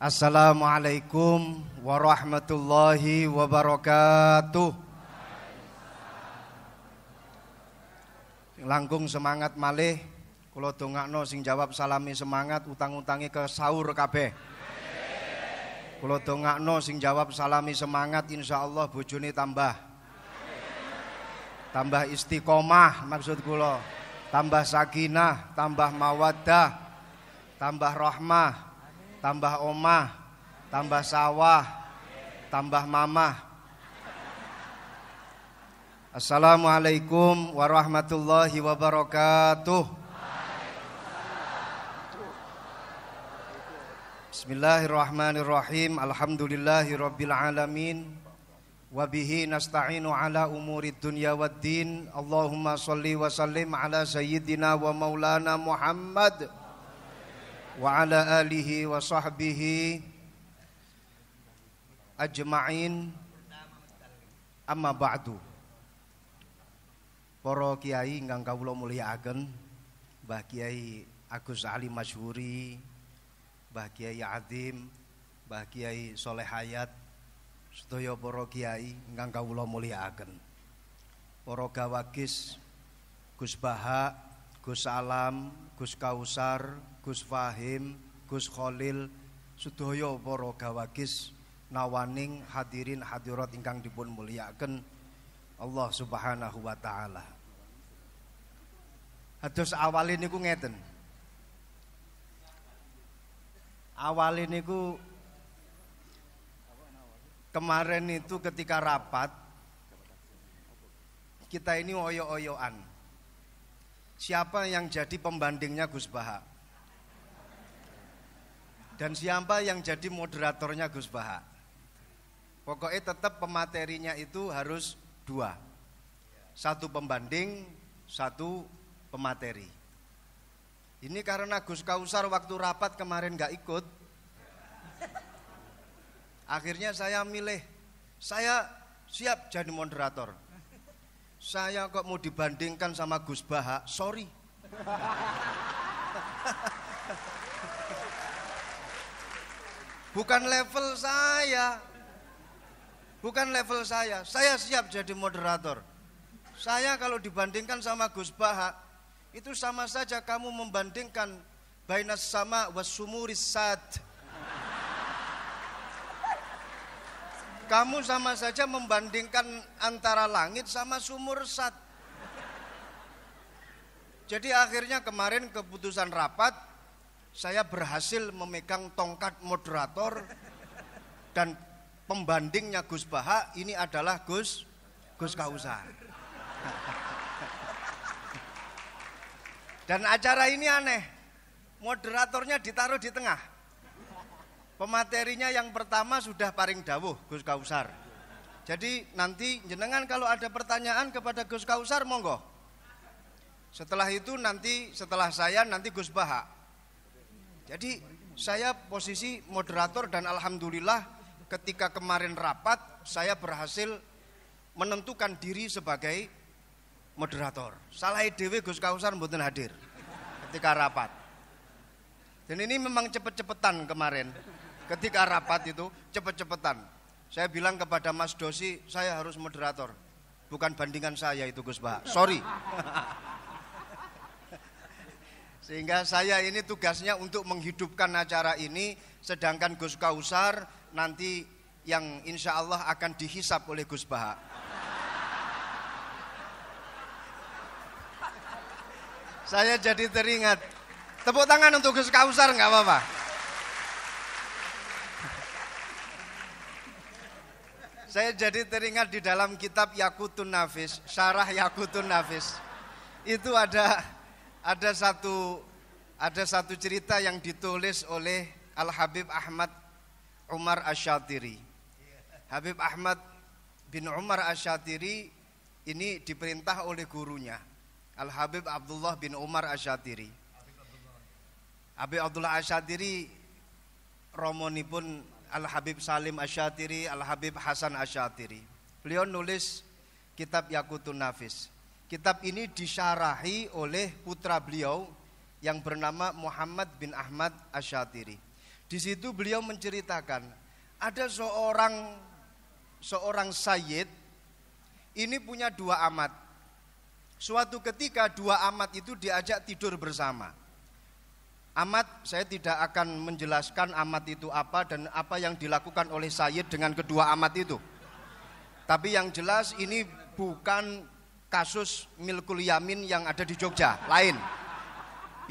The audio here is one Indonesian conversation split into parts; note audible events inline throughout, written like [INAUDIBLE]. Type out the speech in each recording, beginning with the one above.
Assalamualaikum warahmatullahi wabarakatuh. Langkung semangat malih, kula dongakno sing jawab salami semangat utang-utangi ke sahur kabeh. Kula dongakno sing jawab salami semangat Insya Allah bujuni tambah. Tambah istiqomah maksud kula. Tambah sakinah, tambah mawaddah, tambah rahmah, tambah Oma, tambah sawah, tambah Mama. Assalamualaikum warahmatullahi wabarakatuh. Bismillahirrahmanirrahim. Alhamdulillahirabbil alamin. Wa bihi nasta'inu ala umuri dunya waddin. Allahumma shalli wa sallim ala sayyidina wa maulana Muhammad وعلى آله وصحبه ajma'in amma ba'du para kiai ingkang kawula mulyakaken Mbah Kiai Agus Ali Masyuri Mbah Kiai Adim Mbah Kiai Soleh Hayat sedaya para kiai ingkang kawula mulyakaken para gawagis Gus Bahak Gus Alam Gus Kausar Gus Fahim, Gus Khalil, Sudoyo Poro gawagis nawaning hadirin hadirat ingkang dipun muliakan Allah Subhanahu wa taala. awal ini ku ngeten. ini ku kemarin itu ketika rapat kita ini oyo-oyoan. Siapa yang jadi pembandingnya Gus Bahak? Dan siapa yang jadi moderatornya Gus Baha? Pokoknya tetap pematerinya itu harus dua. Satu pembanding, satu pemateri. Ini karena Gus Kausar waktu rapat kemarin gak ikut. Akhirnya saya milih, saya siap jadi moderator. Saya kok mau dibandingkan sama Gus Baha, sorry. Bukan level saya. Bukan level saya. Saya siap jadi moderator. Saya kalau dibandingkan sama Gus Baha, itu sama saja kamu membandingkan bainas sama wasumuris sad. Kamu sama saja membandingkan antara langit sama sumur sat. Jadi akhirnya kemarin keputusan rapat saya berhasil memegang tongkat moderator dan pembandingnya Gus Baha ini adalah Gus Gus Kausa. Dan acara ini aneh. Moderatornya ditaruh di tengah. Pematerinya yang pertama sudah paring dawuh Gus Kausar. Jadi nanti jenengan kalau ada pertanyaan kepada Gus Kausar monggo. Setelah itu nanti setelah saya nanti Gus Baha. Jadi saya posisi moderator dan alhamdulillah ketika kemarin rapat saya berhasil menentukan diri sebagai moderator. Salah Dewi Gus Kausar mboten hadir ketika rapat. Dan ini memang cepet-cepetan kemarin. Ketika rapat itu cepet-cepetan. Saya bilang kepada Mas Dosi, saya harus moderator. Bukan bandingan saya itu Gus Bah. Sorry. Sehingga saya ini tugasnya untuk menghidupkan acara ini, sedangkan Gus Kausar nanti yang insya Allah akan dihisap oleh Gus Baha. saya jadi teringat. Tepuk tangan untuk Gus Kausar nggak apa-apa. saya jadi teringat di dalam kitab Yakutun Nafis, Syarah Yakutun Nafis. Itu ada ada satu ada satu cerita yang ditulis oleh Al-Habib Ahmad Umar Asyatiri. Habib Ahmad bin Umar Asyatiri ini diperintah oleh gurunya Al-Habib Abdullah bin Umar Asyatiri. Habib Abdullah Asyatiri pun Al-Habib Salim Asyatiri, Al-Habib Hasan Asyatiri. Beliau nulis kitab Yakutun Nafis. Kitab ini disyarahi oleh putra beliau yang bernama Muhammad bin Ahmad Asyatiri. Di situ beliau menceritakan ada seorang seorang sayyid ini punya dua amat. Suatu ketika dua amat itu diajak tidur bersama. Amat saya tidak akan menjelaskan amat itu apa dan apa yang dilakukan oleh sayyid dengan kedua amat itu. Tapi yang jelas ini bukan kasus milkul yamin yang ada di Jogja, lain.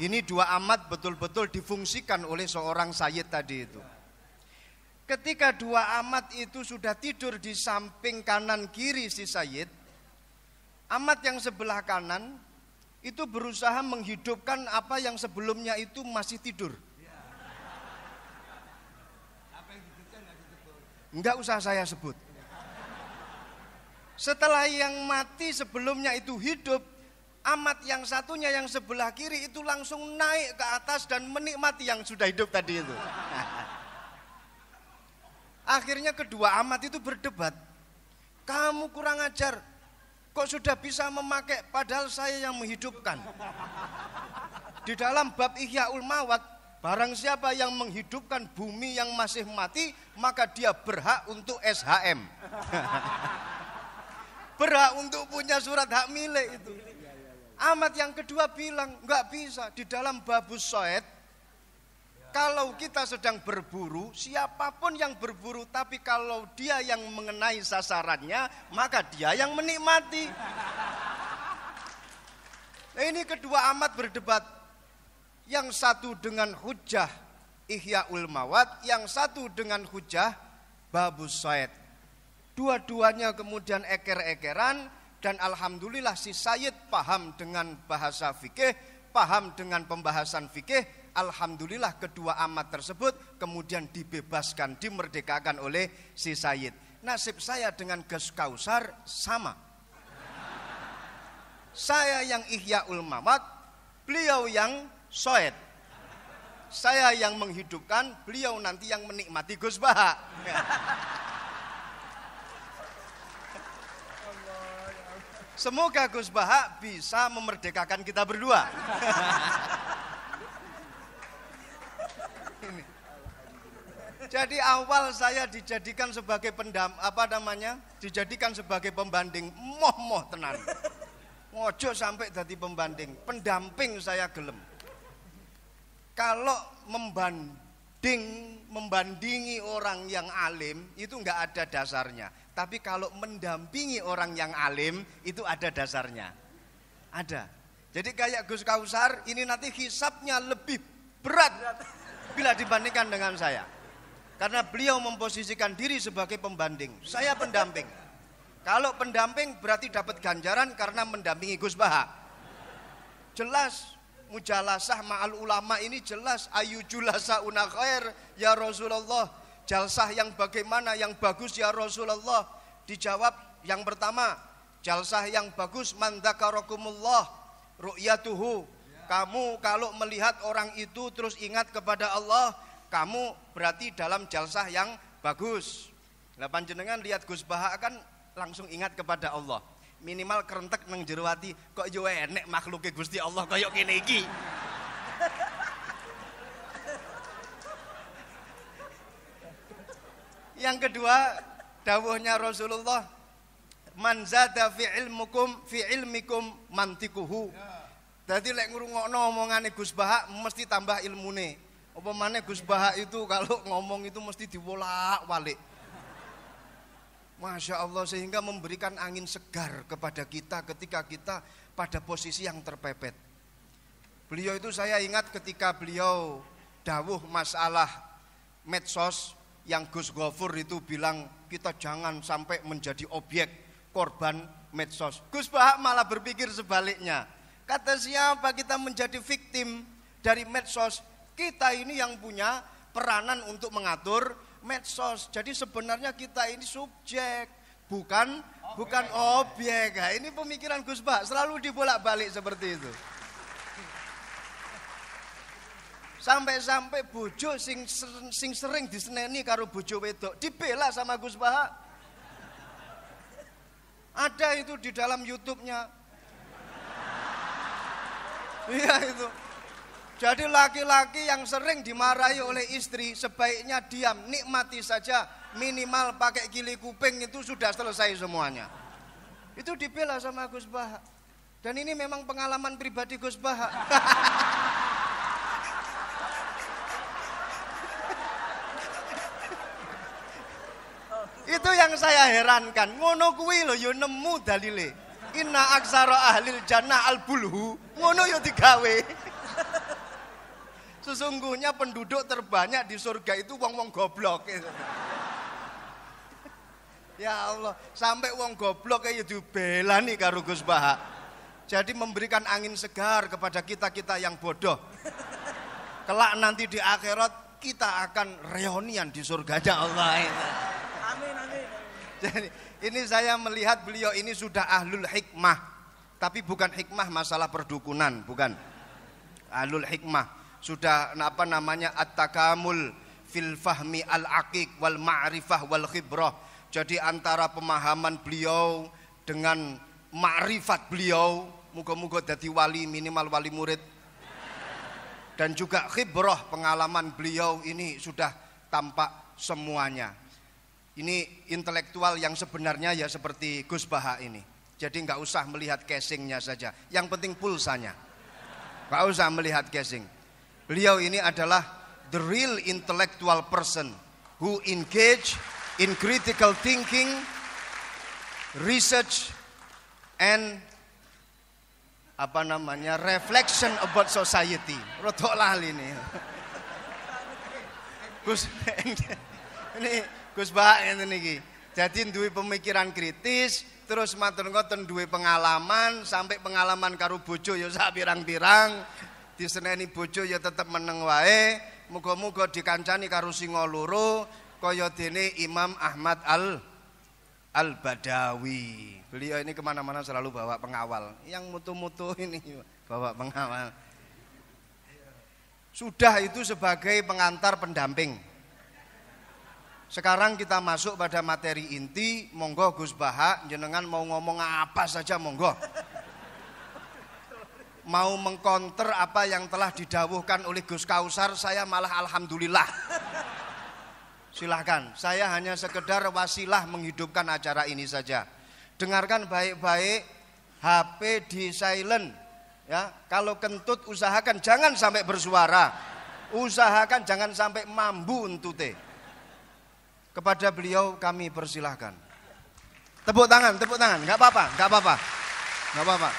Ini dua amat betul-betul difungsikan oleh seorang sayyid tadi itu. Ketika dua amat itu sudah tidur di samping kanan kiri si sayyid, amat yang sebelah kanan itu berusaha menghidupkan apa yang sebelumnya itu masih tidur. Enggak usah saya sebut. Setelah yang mati sebelumnya itu hidup, Amat yang satunya yang sebelah kiri itu langsung naik ke atas dan menikmati yang sudah hidup tadi itu. [LAUGHS] Akhirnya kedua amat itu berdebat. Kamu kurang ajar. Kok sudah bisa memakai padahal saya yang menghidupkan. Di dalam bab ihya ulmawat, Barang siapa yang menghidupkan bumi yang masih mati, maka dia berhak untuk SHM. [LAUGHS] berhak untuk punya surat hak milik itu. Amat yang kedua bilang, nggak bisa. Di dalam babu soed, kalau kita sedang berburu, siapapun yang berburu, tapi kalau dia yang mengenai sasarannya, maka dia yang menikmati. Nah, ini kedua amat berdebat. Yang satu dengan hujah Ihya Ulmawat, yang satu dengan hujah Babu Said. Dua-duanya kemudian eker-ekeran, dan alhamdulillah si Sayyid paham dengan bahasa fikih, paham dengan pembahasan fikih, alhamdulillah kedua amat tersebut kemudian dibebaskan, dimerdekakan oleh si Sayyid. Nasib saya dengan Gus Kausar sama. Saya yang Ihya Ulmamat, beliau yang Soed. Saya yang menghidupkan, beliau nanti yang menikmati Gus Baha. Semoga Gus Baha bisa memerdekakan kita berdua. [LAUGHS] Ini. Jadi awal saya dijadikan sebagai pendam apa namanya? Dijadikan sebagai pembanding moh-moh tenan. Ngojo sampai jadi pembanding, pendamping saya gelem. Kalau membanding membandingi orang yang alim itu enggak ada dasarnya tapi kalau mendampingi orang yang alim itu ada dasarnya. Ada. Jadi kayak Gus Kausar ini nanti hisapnya lebih berat bila dibandingkan dengan saya. Karena beliau memposisikan diri sebagai pembanding. Saya pendamping. Kalau pendamping berarti dapat ganjaran karena mendampingi Gus Baha. Jelas mujalasah ma'al ulama ini jelas ayu julasa una khair ya Rasulullah jalsah yang bagaimana yang bagus ya Rasulullah? Dijawab yang pertama, jalsah yang bagus mandakarokumullah ru'yatuhu. Kamu kalau melihat orang itu terus ingat kepada Allah, kamu berarti dalam jalsah yang bagus. Lah panjenengan lihat Gus Baha kan langsung ingat kepada Allah. Minimal kerentek nang jeruati kok yo enek makhluke Gusti Allah kaya kene Yang kedua, dawuhnya Rasulullah, "Man zada fi ilmukum fi ilmikum mantikuhu." Jadi lek ngrungokno omongane Gus Baha mesti tambah ilmune. Apa mana Gus Baha itu kalau [LAUGHS] ngomong itu mesti diwolak-walik. Masya Allah sehingga memberikan angin segar kepada kita ketika kita pada posisi yang terpepet. Beliau itu saya ingat ketika beliau dawuh masalah medsos yang Gus Gofur itu bilang kita jangan sampai menjadi objek korban medsos. Gus Bahak malah berpikir sebaliknya. Kata siapa kita menjadi victim dari medsos? Kita ini yang punya peranan untuk mengatur medsos. Jadi sebenarnya kita ini subjek, bukan okay. bukan objek. Nah, ini pemikiran Gus Bahak selalu dibolak-balik seperti itu. Sampai-sampai bojo sing sing sering diseneni karo bojo wedok dibela sama Gus Baha. Ada itu di dalam YouTube-nya. Iya itu. Jadi laki-laki yang sering dimarahi oleh istri sebaiknya diam, nikmati saja. Minimal pakai kili kuping itu sudah selesai semuanya. Itu dibela sama Gus Baha. Dan ini memang pengalaman pribadi Gus Baha. [LAUGHS] Itu yang saya herankan. Ngono kuwi lho yo nemu dalile. Inna aksara ahlil jannah al bulhu. Ngono yo digawe. [LAUGHS] Sesungguhnya penduduk terbanyak di surga itu wong-wong goblok. [LAUGHS] ya Allah, sampai wong goblok kayak dibelani karo Gus Baha. Jadi memberikan angin segar kepada kita-kita yang bodoh. [LAUGHS] Kelak nanti di akhirat kita akan reunian di surga aja ya Allah. Jadi ini saya melihat beliau ini sudah ahlul hikmah. Tapi bukan hikmah masalah perdukunan, bukan. Ahlul hikmah sudah apa namanya at-takamul fil fahmi al aqiq wal ma'rifah wal khibrah. Jadi antara pemahaman beliau dengan ma'rifat beliau, muga-muga jadi wali minimal wali murid. Dan juga khibrah pengalaman beliau ini sudah tampak semuanya. Ini intelektual yang sebenarnya ya seperti Gus Baha ini. Jadi nggak usah melihat casingnya saja. Yang penting pulsanya. Nggak usah melihat casing. Beliau ini adalah the real intellectual person who engage in critical thinking, research, and apa namanya reflection about society. Rotok ini. [LAUGHS] Gus, [LAUGHS] ini Gus Bah ini niki. Jadi duwe pemikiran kritis, terus matur ngoten duwe pengalaman, sampai pengalaman karo bojo ya sak pirang-pirang, diseneni bojo ya tetep meneng wae, muga-muga dikancani karo singa loro kaya dene Imam Ahmad Al Al Badawi. Beliau ini kemana-mana selalu bawa pengawal. Yang mutu-mutu [LAUGHS] ini bawa pengawal. Sudah itu sebagai pengantar pendamping. Sekarang kita masuk pada materi inti. Monggo Gus Baha, jenengan mau ngomong apa saja monggo. Mau mengkonter apa yang telah didawuhkan oleh Gus Kausar, saya malah alhamdulillah. Silahkan, saya hanya sekedar wasilah menghidupkan acara ini saja. Dengarkan baik-baik, HP di silent. Ya, kalau kentut usahakan jangan sampai bersuara. Usahakan jangan sampai mambu teh. Kepada beliau kami persilahkan. Tepuk tangan, tepuk tangan. nggak apa-apa, nggak apa-apa. nggak apa-apa.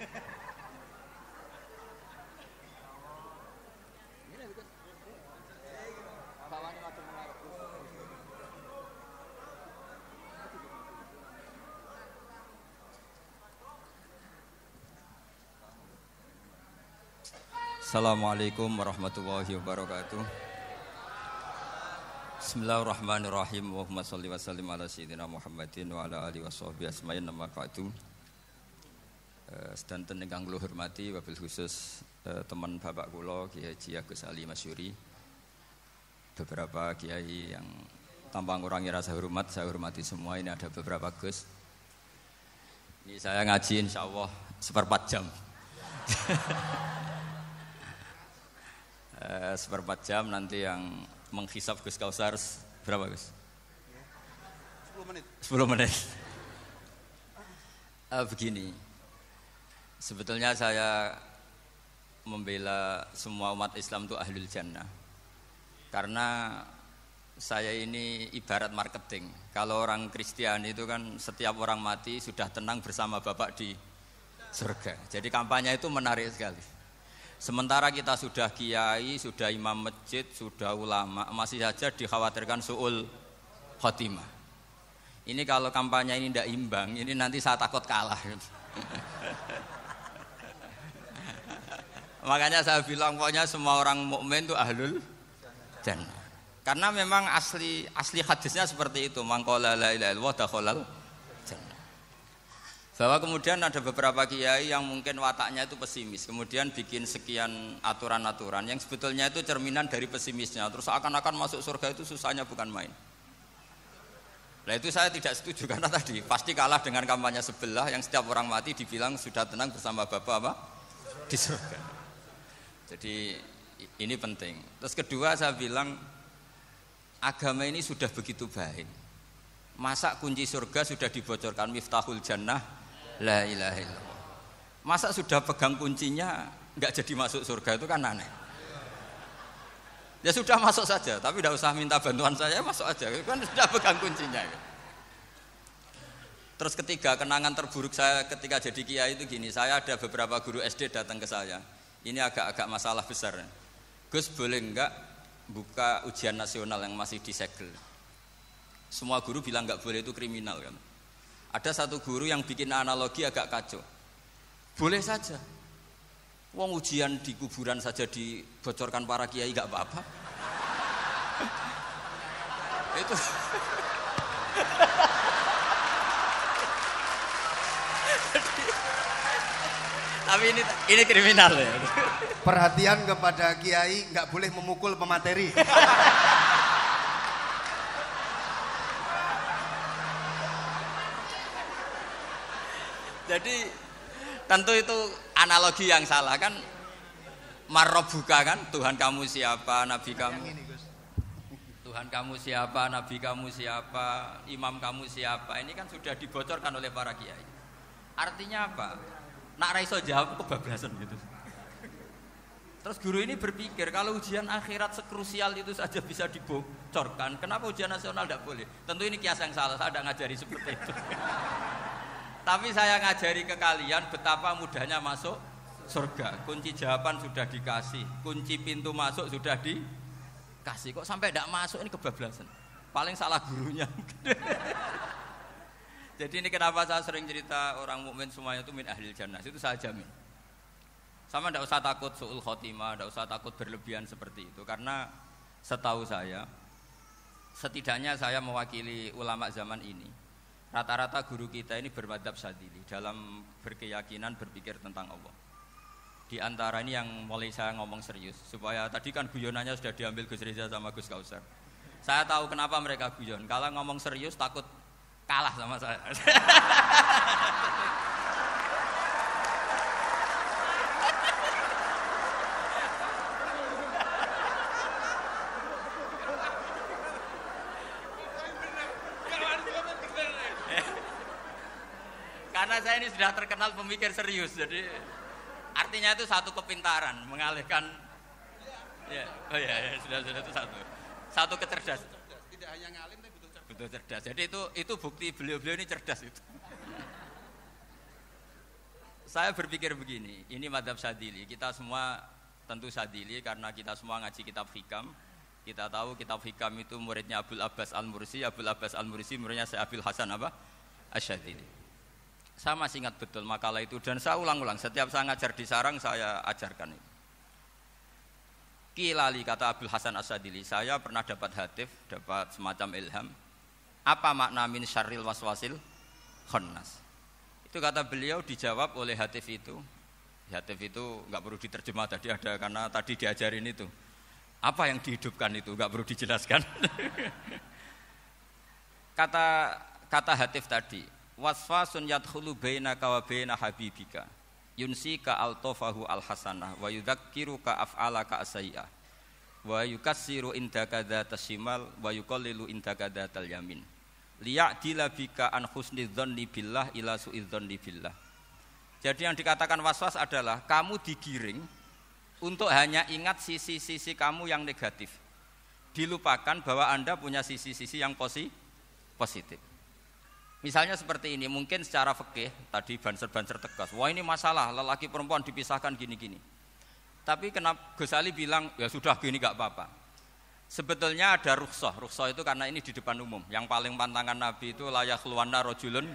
Thank eh, you. Assalamualaikum warahmatullahi wabarakatuh. Bismillahirrahmanirrahim. Allahumma shalli wa sallim ala sayyidina Muhammadin wa ala alihi washabihi asma'in nama qatu. Eh, Sedanten ingkang kula hormati wabil khusus eh, teman bapak kula Kiai Haji Agus Ali Masyuri. Beberapa kiai yang tanpa yang rasa hormat saya hormati semua ini ada beberapa Gus. Ini saya ngaji insyaallah seperempat jam. [LAUGHS] eh, seperempat jam nanti yang menghisap Gus Kausar berapa Gus? 10 menit. 10 menit. eh, begini, sebetulnya saya membela semua umat Islam itu ahlul jannah. Karena saya ini ibarat marketing. Kalau orang Kristen itu kan setiap orang mati sudah tenang bersama Bapak di surga. Jadi kampanye itu menarik sekali. Sementara kita sudah kiai, sudah imam masjid, sudah ulama, masih saja dikhawatirkan suul khotimah. Ini kalau kampanye ini tidak imbang, ini nanti saya takut kalah. [LAUGHS] Makanya saya bilang pokoknya semua orang mukmin itu ahlul dan Karena memang asli asli hadisnya seperti itu. Mangkola la ilaha illallah bahwa kemudian ada beberapa kiai yang mungkin wataknya itu pesimis, kemudian bikin sekian aturan-aturan yang sebetulnya itu cerminan dari pesimisnya. Terus akan-akan masuk surga itu susahnya bukan main. Nah itu saya tidak setuju [LAUGHS] karena tadi pasti kalah dengan kampanye sebelah yang setiap orang mati dibilang sudah tenang bersama Bapak apa? Di surga. Jadi ini penting. Terus kedua saya bilang agama ini sudah begitu baik. Masa kunci surga sudah dibocorkan miftahul jannah La ilaha illallah. Masa sudah pegang kuncinya nggak jadi masuk surga itu kan aneh. Ya sudah masuk saja, tapi tidak usah minta bantuan saya, ya masuk aja. Kan sudah pegang kuncinya. Terus ketiga, kenangan terburuk saya ketika jadi kiai itu gini, saya ada beberapa guru SD datang ke saya. Ini agak-agak masalah besar. Gus boleh enggak buka ujian nasional yang masih disegel? Semua guru bilang nggak boleh itu kriminal kan. Ada satu guru yang bikin analogi agak kacau. Boleh saja. Wong ujian di kuburan saja dibocorkan para kiai gak apa-apa. [LAUGHS] Itu [LAUGHS] Tapi ini ini kriminal ya. Perhatian kepada kiai nggak boleh memukul pemateri. [LAUGHS] Jadi tentu itu analogi yang salah kan. Marobuka kan Tuhan kamu siapa, Nabi kamu. Tuhan kamu siapa, Nabi kamu siapa, Imam kamu siapa. Ini kan sudah dibocorkan oleh para kiai. Artinya apa? Nak raiso jawab kebablasan gitu. Terus guru ini berpikir kalau ujian akhirat sekrusial itu saja bisa dibocorkan, kenapa ujian nasional tidak boleh? Tentu ini kias yang salah, saya tidak ngajari seperti itu. Tapi saya ngajari ke kalian betapa mudahnya masuk surga. Kunci jawaban sudah dikasih, kunci pintu masuk sudah dikasih. Kok sampai tidak masuk ini kebablasan. Paling salah gurunya. [LAUGHS] Jadi ini kenapa saya sering cerita orang mukmin semuanya itu min ahli jannah. Itu saya jamin. Sama tidak usah takut suul khotimah, tidak usah takut berlebihan seperti itu. Karena setahu saya, setidaknya saya mewakili ulama zaman ini Rata-rata guru kita ini bermadhab sadili dalam berkeyakinan berpikir tentang Allah. Di antara ini yang mulai saya ngomong serius supaya tadi kan guyonannya sudah diambil Gus Reza sama Gus Kausar. Saya tahu kenapa mereka guyon. Kalau ngomong serius takut kalah sama saya. [LAUGHS] karena saya ini sudah terkenal pemikir serius jadi artinya itu satu kepintaran mengalihkan ya oh ya, ya sudah sudah itu satu satu kecerdasan tidak hanya ngalim tapi butuh cerdas butuh cerdas jadi itu itu bukti beliau-beliau ini cerdas itu saya berpikir begini ini madhab sadili kita semua tentu sadili karena kita semua ngaji kitab hikam kita tahu kitab hikam itu muridnya Abdul Abbas Al-Mursi Abdul Abbas Al-Mursi muridnya saya Abdul Hasan apa Asyadili sama masih ingat betul makalah itu dan saya ulang-ulang setiap saya ngajar di sarang saya ajarkan itu. Kilali kata Abdul Hasan Asadili, saya pernah dapat hatif, dapat semacam ilham. Apa makna min syaril waswasil khonnas Itu kata beliau dijawab oleh hatif itu. Hatif itu nggak perlu diterjemah tadi ada karena tadi diajarin itu. Apa yang dihidupkan itu nggak perlu dijelaskan. [LAUGHS] kata kata hatif tadi, wasfasun yadkhulu bainaka wa baina habibika yunsika altofahu alhasanah wa yudzakiruka af'alaka asai'ah wa yukassiru indaka dzatas shimal wa yuqallilu indaka dzatal yamin liya'dila bika an husni dzanni billah ila su'i dzanni billah jadi yang dikatakan waswas adalah kamu digiring untuk hanya ingat sisi-sisi kamu yang negatif dilupakan bahwa Anda punya sisi-sisi yang positif Misalnya seperti ini, mungkin secara fikih tadi banser-banser tegas. Wah ini masalah lelaki perempuan dipisahkan gini-gini. Tapi kenapa Gus Ali bilang ya sudah gini gak apa-apa. Sebetulnya ada rukhsah. Rukhsah itu karena ini di depan umum. Yang paling pantangan Nabi itu layak luwana rojulun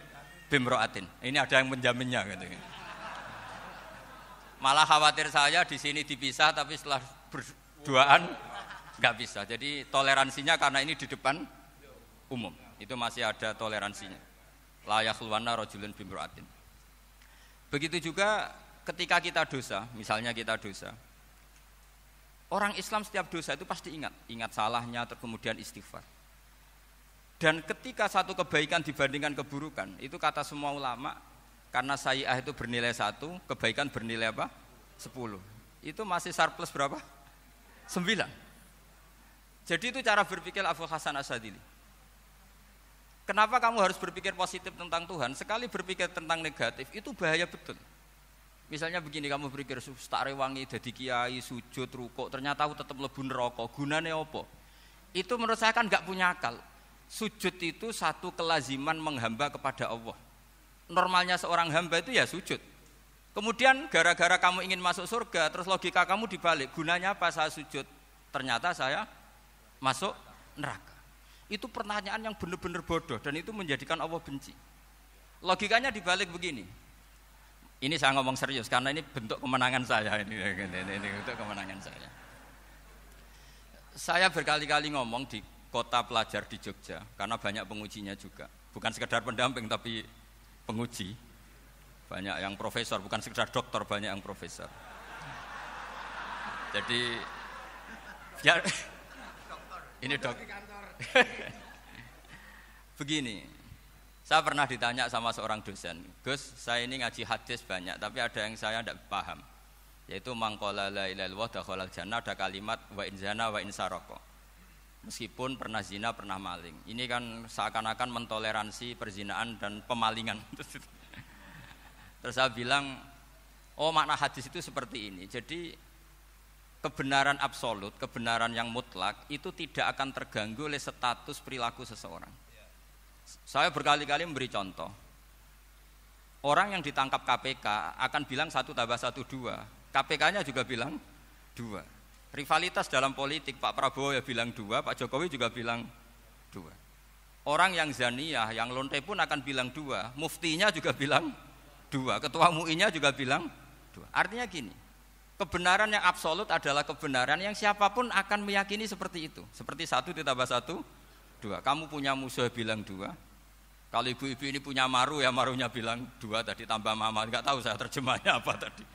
bimroatin. Ini ada yang menjaminnya gitu. Malah khawatir saya di sini dipisah tapi setelah berduaan nggak bisa. Jadi toleransinya karena ini di depan umum. Itu masih ada toleransinya layak luwana rojulun bimroatin. Begitu juga ketika kita dosa, misalnya kita dosa, orang Islam setiap dosa itu pasti ingat, ingat salahnya, terus kemudian istighfar. Dan ketika satu kebaikan dibandingkan keburukan, itu kata semua ulama, karena sayiah itu bernilai satu, kebaikan bernilai apa? Sepuluh. Itu masih surplus berapa? Sembilan. Jadi itu cara berpikir Abu Hasan Asadili. Kenapa kamu harus berpikir positif tentang Tuhan? Sekali berpikir tentang negatif itu bahaya betul. Misalnya begini kamu berpikir tak rewangi jadi kiai sujud rukuk ternyata aku tetap lebih nerokok, guna neopo. Itu menurut saya kan nggak punya akal. Sujud itu satu kelaziman menghamba kepada Allah. Normalnya seorang hamba itu ya sujud. Kemudian gara-gara kamu ingin masuk surga terus logika kamu dibalik gunanya apa saya sujud? Ternyata saya masuk neraka. Itu pertanyaan yang benar-benar bodoh dan itu menjadikan Allah benci. Logikanya dibalik begini. Ini saya ngomong serius karena ini bentuk kemenangan saya [LAUGHS] ini, ini, ini bentuk kemenangan saya. Saya berkali-kali ngomong di kota pelajar di Jogja karena banyak pengujinya juga. Bukan sekedar pendamping tapi penguji. Banyak yang profesor, bukan sekedar dokter, banyak yang profesor. Jadi biar ya, [LAUGHS] ini dok [LAUGHS] Begini, saya pernah ditanya sama seorang dosen, Gus, saya ini ngaji hadis banyak, tapi ada yang saya tidak paham, yaitu mangkola la ilallah jana jannah ada kalimat wa inzana wa insaroko. Meskipun pernah zina, pernah maling. Ini kan seakan-akan mentoleransi perzinaan dan pemalingan. [LAUGHS] Terus saya bilang, oh makna hadis itu seperti ini. Jadi kebenaran absolut, kebenaran yang mutlak itu tidak akan terganggu oleh status perilaku seseorang. Saya berkali-kali memberi contoh. Orang yang ditangkap KPK akan bilang satu tambah satu dua. KPK-nya juga bilang dua. Rivalitas dalam politik Pak Prabowo ya bilang dua, Pak Jokowi juga bilang dua. Orang yang zaniyah, yang lonte pun akan bilang dua. Muftinya juga bilang dua. Ketua MUI-nya juga bilang dua. Artinya gini, Kebenaran yang absolut adalah kebenaran yang siapapun akan meyakini seperti itu. Seperti satu ditambah satu, dua. Kamu punya musuh bilang dua. Kalau ibu-ibu ini punya maru ya marunya bilang dua tadi tambah mama. Enggak tahu saya terjemahnya apa tadi.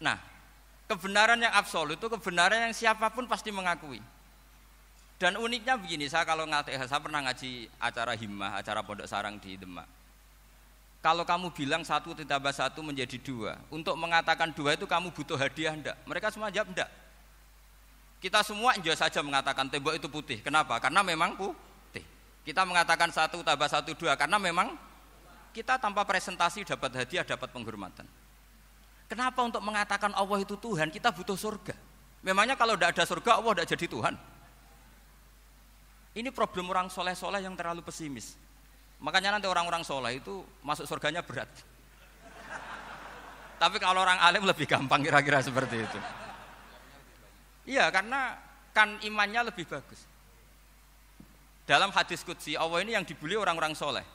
Nah, kebenaran yang absolut itu kebenaran yang siapapun pasti mengakui. Dan uniknya begini, saya kalau ngaji, eh, saya pernah ngaji acara himmah, acara pondok sarang di Demak kalau kamu bilang satu ditambah satu menjadi dua, untuk mengatakan dua itu kamu butuh hadiah enggak? Mereka semua jawab enggak. Kita semua enggak saja mengatakan tembok itu putih. Kenapa? Karena memang putih. Kita mengatakan satu tambah satu dua karena memang kita tanpa presentasi dapat hadiah, dapat penghormatan. Kenapa untuk mengatakan Allah itu Tuhan kita butuh surga? Memangnya kalau tidak ada surga Allah tidak jadi Tuhan? Ini problem orang soleh-soleh yang terlalu pesimis. Makanya nanti orang-orang soleh itu masuk surganya berat. [LAUGHS] Tapi kalau orang alim lebih gampang kira-kira seperti itu. Iya, karena kan imannya lebih bagus. Dalam hadis kutsi Allah ini yang dibully orang-orang soleh.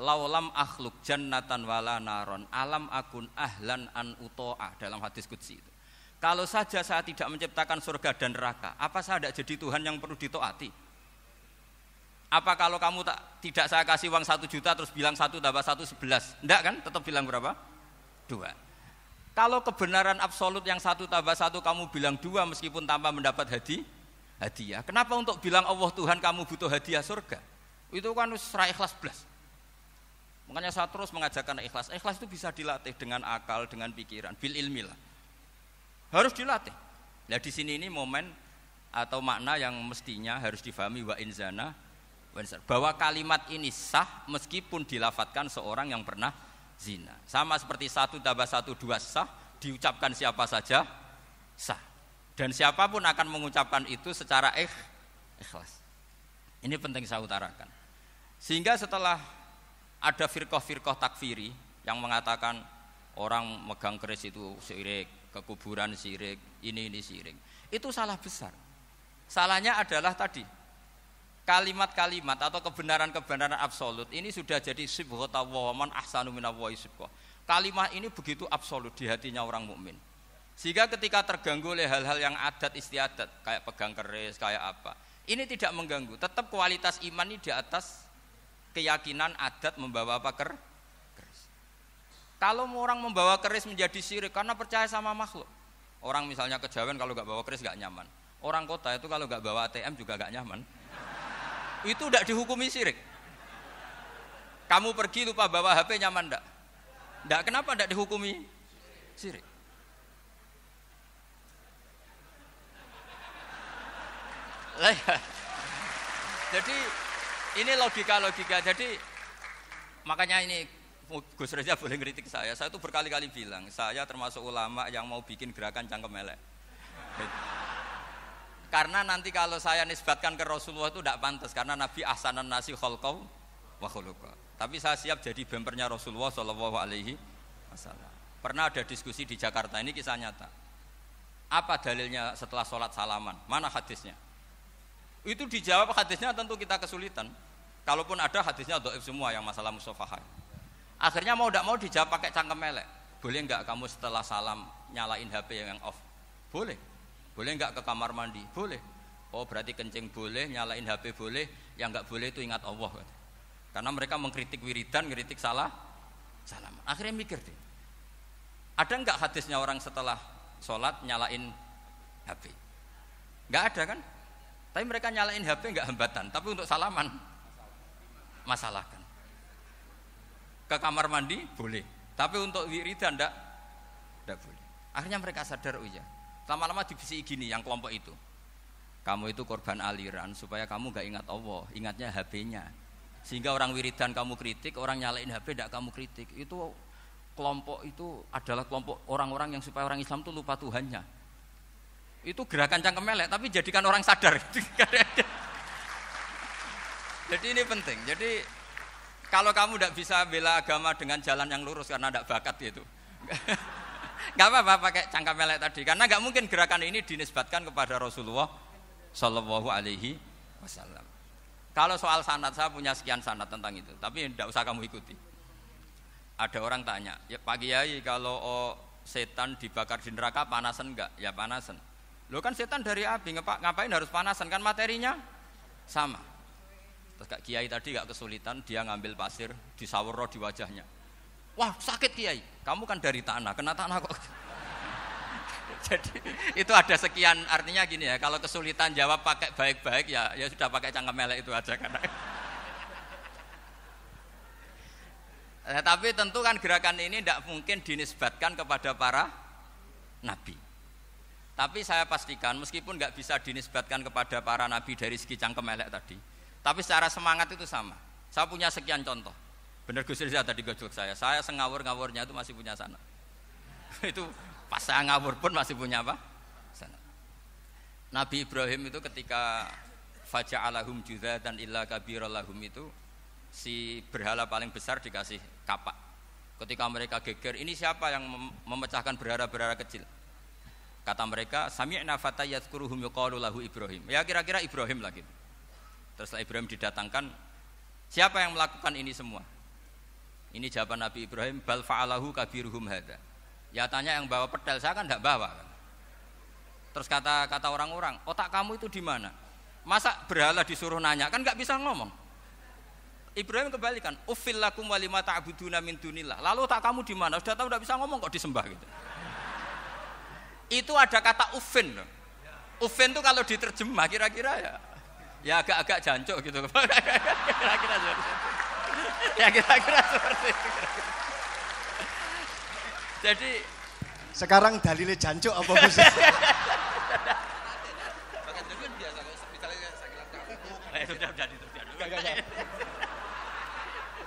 Laulam akhluk jannatan wala naron alam akun ahlan an utoa dalam hadis kutsi itu. Kalau saja saya tidak menciptakan surga dan neraka, apa saya tidak jadi Tuhan yang perlu ditoati? Apa kalau kamu tak, tidak saya kasih uang satu juta terus bilang satu tambah satu sebelas? Enggak kan? Tetap bilang berapa? Dua. Kalau kebenaran absolut yang satu tambah satu kamu bilang dua meskipun tanpa mendapat hadiah, hadiah. Kenapa untuk bilang Allah Tuhan kamu butuh hadiah surga? Itu kan serai ikhlas belas. Makanya saya terus mengajarkan ikhlas. Ikhlas itu bisa dilatih dengan akal, dengan pikiran, bil ilmilah. Harus dilatih. Nah di sini ini momen atau makna yang mestinya harus difahami wa inzana bahwa kalimat ini sah meskipun dilafatkan seorang yang pernah zina. Sama seperti satu tambah satu dua sah diucapkan siapa saja sah. Dan siapapun akan mengucapkan itu secara ikh, ikhlas. Ini penting saya utarakan. Sehingga setelah ada firkoh-firkoh takfiri yang mengatakan orang megang keris itu sirik, kekuburan sirik, ini ini sirik. Itu salah besar. Salahnya adalah tadi kalimat-kalimat atau kebenaran-kebenaran absolut ini sudah jadi sibghatawah man ahsanu minallahi Kalimat ini begitu absolut di hatinya orang mukmin. Sehingga ketika terganggu oleh hal-hal yang adat istiadat kayak pegang keris, kayak apa, ini tidak mengganggu. Tetap kualitas iman ini di atas keyakinan adat membawa apa ker? keris. Kalau orang membawa keris menjadi sirik karena percaya sama makhluk. Orang misalnya kejawen kalau nggak bawa keris nggak nyaman. Orang kota itu kalau nggak bawa ATM juga nggak nyaman itu tidak dihukumi syirik. Kamu pergi lupa bawa HP nyaman tidak? Tidak, kenapa tidak dihukumi syirik? Iya. Jadi ini logika-logika. Jadi makanya ini Gus Reza boleh kritik saya. Saya tuh berkali-kali bilang, saya termasuk ulama yang mau bikin gerakan cangkem melek. Karena nanti kalau saya nisbatkan ke Rasulullah itu tidak pantas karena Nabi ahsanan nasi kholqau wa khuluka. Tapi saya siap jadi bempernya Rasulullah Shallallahu alaihi wasallam. Pernah ada diskusi di Jakarta ini kisah nyata. Apa dalilnya setelah sholat salaman? Mana hadisnya? Itu dijawab hadisnya tentu kita kesulitan. Kalaupun ada hadisnya doib semua yang masalah musofaha. Akhirnya mau tidak mau dijawab pakai cangkem melek. Boleh nggak kamu setelah salam nyalain HP yang off? Boleh. Boleh nggak ke kamar mandi? Boleh. Oh berarti kencing boleh, nyalain HP boleh, yang nggak boleh itu ingat Allah. Karena mereka mengkritik wiridan, kritik salah, salam. Akhirnya mikir deh. Ada nggak hadisnya orang setelah sholat nyalain HP? Nggak ada kan? Tapi mereka nyalain HP nggak hambatan, tapi untuk salaman masalah kan Ke kamar mandi boleh, tapi untuk wiridan ndak enggak boleh. Akhirnya mereka sadar, oh iya, Lama-lama dibisiki gini yang kelompok itu. Kamu itu korban aliran supaya kamu gak ingat Allah, ingatnya HP-nya. Sehingga orang wiridan kamu kritik, orang nyalain HP tidak kamu kritik. Itu kelompok itu adalah kelompok orang-orang yang supaya orang Islam itu lupa Tuhannya. Itu gerakan cangkem melek tapi jadikan orang sadar. [LAUGHS] Jadi ini penting. Jadi kalau kamu tidak bisa bela agama dengan jalan yang lurus karena tidak bakat gitu. [LAUGHS] nggak apa-apa pakai cangkang melek tadi karena nggak mungkin gerakan ini dinisbatkan kepada Rasulullah Shallallahu Alaihi Wasallam. Kalau soal sanat saya punya sekian sanat tentang itu, tapi tidak usah kamu ikuti. Ada orang tanya, ya Pak Kiai kalau oh, setan dibakar di neraka panasan enggak? Ya panasan. Lo kan setan dari api, ngapa, ngapain harus panasan kan materinya sama. Terus Kak Kiai tadi nggak kesulitan, dia ngambil pasir, di disawur di wajahnya Wah sakit kiai, kamu kan dari tanah, kena tanah kok. [LAUGHS] Jadi itu ada sekian artinya gini ya, kalau kesulitan jawab pakai baik-baik ya ya sudah pakai cangkem melek itu aja kan. ya, [LAUGHS] tapi tentu kan gerakan ini tidak mungkin dinisbatkan kepada para nabi. Tapi saya pastikan meskipun nggak bisa dinisbatkan kepada para nabi dari segi cangkem melek tadi, tapi secara semangat itu sama. Saya punya sekian contoh. Benar Gus Rizal tadi gojek saya. Saya sengawur-ngawurnya itu masih punya sana. [LAUGHS] itu pas saya ngawur pun masih punya apa? Sana. Nabi Ibrahim itu ketika faja'alahum dan illa kabirallahum itu si berhala paling besar dikasih kapak. Ketika mereka geger, ini siapa yang memecahkan berhala-berhala kecil? Kata mereka, sami'na fatayadkuruhum kuruhum lahu Ibrahim. Ya kira-kira Ibrahim lagi. Terus Ibrahim didatangkan, siapa yang melakukan ini semua? Ini jawaban Nabi Ibrahim, bal fa'alahu kabiruhum hadha. Ya tanya yang bawa pedal, saya kan tidak bawa. Kan? Terus kata kata orang-orang, otak kamu itu di mana? Masa berhala disuruh nanya, kan nggak bisa ngomong. Ibrahim kebalikan, ufil lakum walima ta'buduna min dunillah. Lalu otak kamu di mana? Sudah tahu tidak bisa ngomong kok disembah gitu. Itu ada kata ufin. Ufin itu kalau diterjemah kira-kira ya ya agak-agak jancok gitu. [LAUGHS] kira-kira jancok ya kira-kira seperti itu. Jadi sekarang dalile jancuk apa Gus?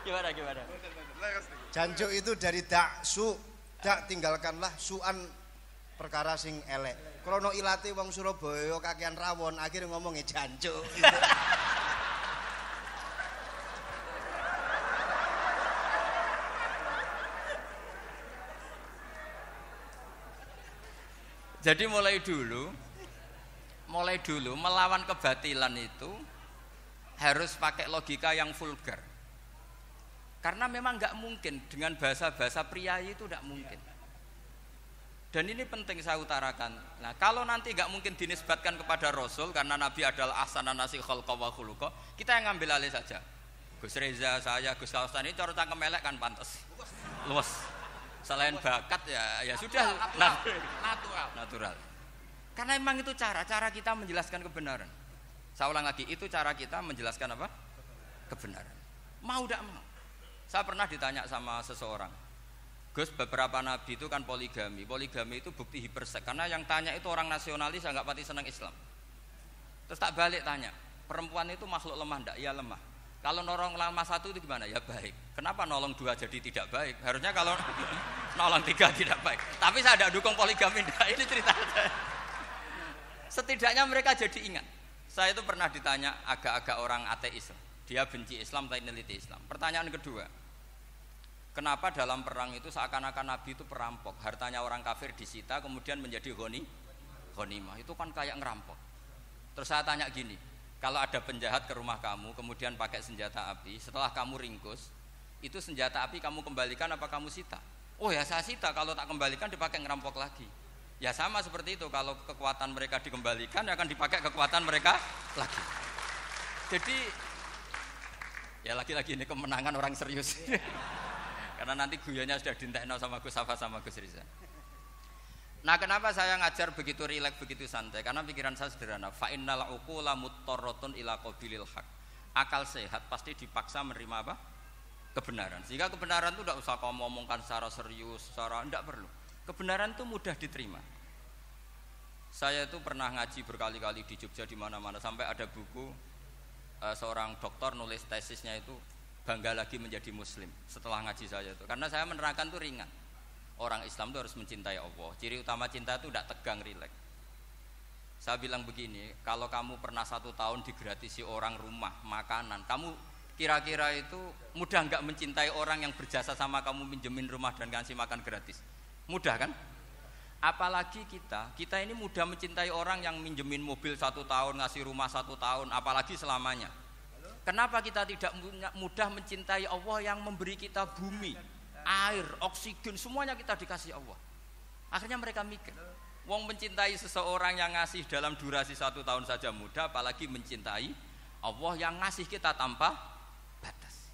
gimana gimana? Jancuk itu dari dak su, dak tinggalkanlah suan perkara sing elek. Krono ilate wong Surabaya kakean rawon akhir ngomongnya jancuk. [LAUGHS] Jadi mulai dulu mulai dulu melawan kebatilan itu harus pakai logika yang vulgar. Karena memang nggak mungkin dengan bahasa-bahasa pria itu tidak mungkin. Dan ini penting saya utarakan. Nah, kalau nanti nggak mungkin dinisbatkan kepada Rasul karena Nabi adalah asana nasi khalqa wa khuluqa, kita yang ngambil alih saja. Gus Reza, saya, Gus Kaustani, cara cangkem melek kan pantas. Luas. Luas selain bakat ya ya sudah natural, nah, natural. natural. Karena emang itu cara cara kita menjelaskan kebenaran. Saya ulang lagi, itu cara kita menjelaskan apa? Kebenaran. Mau tidak mau. Saya pernah ditanya sama seseorang, Gus beberapa nabi itu kan poligami, poligami itu bukti hipersek karena yang tanya itu orang nasionalis yang nggak pati senang Islam. Terus tak balik tanya, perempuan itu makhluk lemah tidak Ya lemah. Kalau nolong lama satu itu gimana? Ya baik. Kenapa nolong dua jadi tidak baik? Harusnya kalau [LAUGHS] nolong tiga tidak baik. Tapi saya tidak dukung poligami. [LAUGHS] Nah, ini cerita saya. Setidaknya mereka jadi ingat. Saya itu pernah ditanya agak-agak orang ateis. Dia benci Islam tapi neliti Islam. Pertanyaan kedua, Kenapa dalam perang itu seakan-akan Nabi itu perampok, hartanya orang kafir disita kemudian menjadi honi. ghanimah. Itu kan kayak ngerampok. Terus saya tanya gini, kalau ada penjahat ke rumah kamu kemudian pakai senjata api setelah kamu ringkus itu senjata api kamu kembalikan apa kamu sita oh ya saya sita kalau tak kembalikan dipakai ngerampok lagi ya sama seperti itu kalau kekuatan mereka dikembalikan akan dipakai kekuatan mereka lagi jadi ya lagi-lagi ini kemenangan orang serius [LAUGHS] karena nanti guyonnya sudah dintekno sama Gus Safa sama Gus Riza Nah kenapa saya ngajar begitu rileks, begitu santai? Karena pikiran saya sederhana. Fa innal uqula muttarratun ila qabilil Akal sehat pasti dipaksa menerima apa? Kebenaran. Sehingga kebenaran itu tidak usah kau ngomongkan secara serius, secara tidak perlu. Kebenaran itu mudah diterima. Saya itu pernah ngaji berkali-kali di Jogja di mana-mana sampai ada buku eh, seorang dokter nulis tesisnya itu bangga lagi menjadi muslim setelah ngaji saya itu. Karena saya menerangkan itu ringan orang Islam itu harus mencintai Allah ciri utama cinta itu tidak tegang rileks saya bilang begini kalau kamu pernah satu tahun digratisi orang rumah makanan kamu kira-kira itu mudah nggak mencintai orang yang berjasa sama kamu minjemin rumah dan kasih makan gratis mudah kan apalagi kita kita ini mudah mencintai orang yang minjemin mobil satu tahun ngasih rumah satu tahun apalagi selamanya Kenapa kita tidak mudah mencintai Allah yang memberi kita bumi? air, oksigen, semuanya kita dikasih Allah. Akhirnya mereka mikir, wong mencintai seseorang yang ngasih dalam durasi satu tahun saja muda, apalagi mencintai Allah yang ngasih kita tanpa batas.